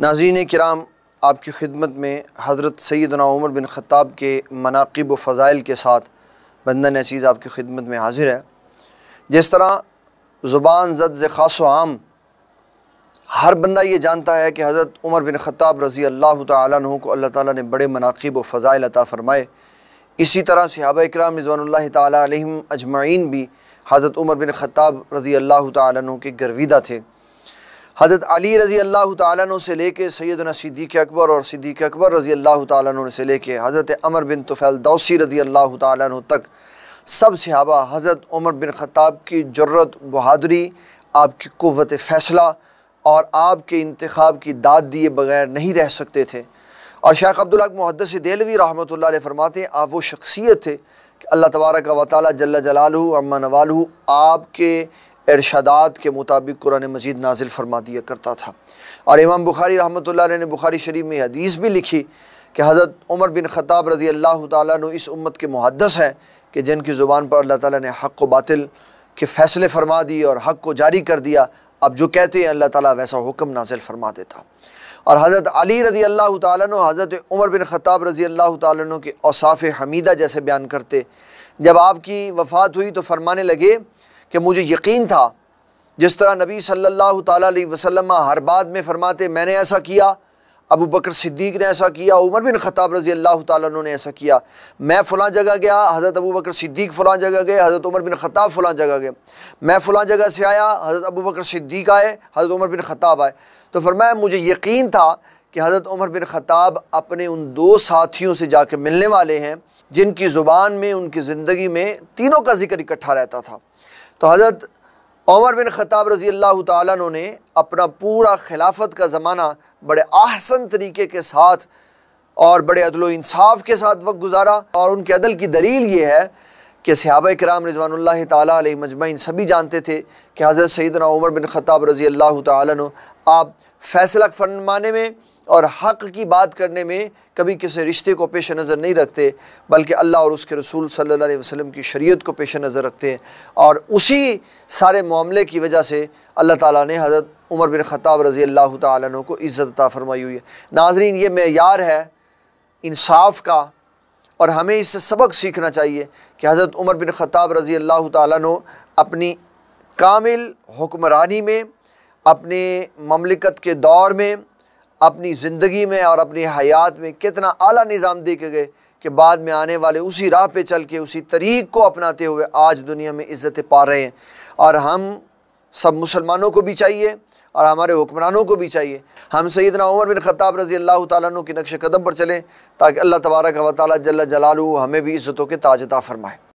नाजीन कराम आपकी खिदमत में हज़रत सैदना उमर बिन ख़ाब के मनाकब फ़ज़ाइल के साथ बंदन अचीज़ आपकी खिदमत में हाजिर है जिस तरह ज़ुबान जद ख़ास आम हर बंदा ये जानता है कि हज़रत उमर बिन ख़त्ताब रज़ी अल्लाह तु को अल्लाह ताली ने बड़े मनाकब व फ़ज़ाइल अता फ़रमाए इसी तरह सहाबा इकराम रिजवानल्ला तम भी हज़रत उमर बिन ख़त्ताब रज़ी अल्लाह तु के गर्विदा थे हज़रत अली रज़ी अल्लाह तु से लेके सैदना सिद्दीक अकबर और सिद्दीक अकबर रज़ी अल्लाह तु से लेके हज़रत अमर बिन तुफ़ैल दौसी रज़ी अल्लाह तु तक सब सिहाबा हज़रत उमर बिन ख़ताब की जरूरत बहादुरी आपकी क़वत फ़ैसला और आपके इंतखब की दाद दिए बगैर नहीं रह सकते थे और शेख अब्दुल्हक मुहदस देलवी रहमत ला फरमाते हैं आप वो शख्सियत थे कि अल्लाह तबारक वाली जल्ला जलालू अम्मा नवालू आपके इरशादात के मुताबिक कुरान मजीद नाजिल फरमा दिया करता था और इमाम बुखारी रहमत ने बुखारी शरीफ में हदीस भी लिखी कि हज़रत उमर बिन ख़ताब रज़ी अल्लाह तु इस उम्मत के मुहदस हैं कि जिनकी ज़ुबान पर अल्लाह ताली ने हक़ व बातिल के फ़ैसले फरमा दिए और हक़ को जारी कर दिया अब जो कहते हैं अल्लाह ताली वैसा हुक्म नाजिल फरमा देता और हज़रत अली रज़ी अल्लाह तु हज़रत उमर बिन ख़ताब रज़ी अल्लाह तु के औसाफ़ हमीदा जैसे बयान करते जब आपकी वफ़ात हुई तो फरमाने लगे कि मुझे यकीन था जिस तरह नबी सल्लल्लाहु अलैहि वसल्लम हर बाद में फरमाते मैंने ऐसा किया अबू बकर सिद्दीक ने ऐसा किया उमर बिन ख़ताब रज़ी अल्लाह तु ने ऐसा किया मैं फ़लाँ जगह गया हज़रत अबू बकर सिद्दीक फ़लाँ जगह गए हज़रत उमर बिन ख़ताब फ़लाँ जगह गए मैं फ़लाँ जगह से आया हज़रत अबू बकर सिद्दीक आए हज़रत उमर बिन ख़ताब आए तो फरमाया मुझे यकीन था कि हज़रत उमर बिन ख़ताब अपने उन दो साथियों से जा मिलने वाले हैं जिनकी ज़ुबान में उनकी ज़िंदगी में तीनों का जिक्र इकट्ठा रहता था तो हज़रत उमर बिन ख़ताब रज़ी अल्लाह तु ने अपना पूरा खिलाफत का ज़माना बड़े आहसन तरीके के साथ और बड़े अदल इंसाफ के साथ वक्त गुजारा और उनके अदल की दलील ये है कि सहाब कराम रिजवान तजमैन सभी जानते थे कि हज़रत सैदना उमर बिन ख़ाब रज़ी अल्लाह तु आप फैसला फरमाने में और हक़ की बात करने में कभी किसी रिश्ते को पेश नज़र नहीं रखते बल्कि अल्लाह और उसके रसूल सल्लल्लाहु अलैहि वसल्लम की शरीयत को पेश नज़र रखते हैं और उसी सारे मामले की वजह से अल्लाह ताला ने हज़रत उमर बिन ख़ताब रज़ी अल्लाह तु को इज़्ज़त अता फरमाई हुई है नाजरीन ये मैार है इंसाफ का और हमें इससे सबक सीखना चाहिए कि हज़रत उमर बिन ख़ताब रज़ी अल्लाह तु अपनी कामिल हुक्मरानी में अपने ममलिकत के दौर में अपनी ज़िंदगी में और अपनी हयात में कितना अला निज़ाम दे के गए कि बाद में आने वाले उसी राह पे चल के उसी तरीक़ को अपनाते हुए आज दुनिया में इज़्ज़तें पा रहे हैं और हम सब मुसलमानों को भी चाहिए और हमारे हुक्मरानों को भी चाहिए हम सैदना उमर बिन ख़ताब रज़ी अल्लाह तु के नक्श कदम पर चलें ताकि अल्लाह तबारक वाली जल्ला जलालू हमें भी इज़्ज़तों के ताजता फरमाए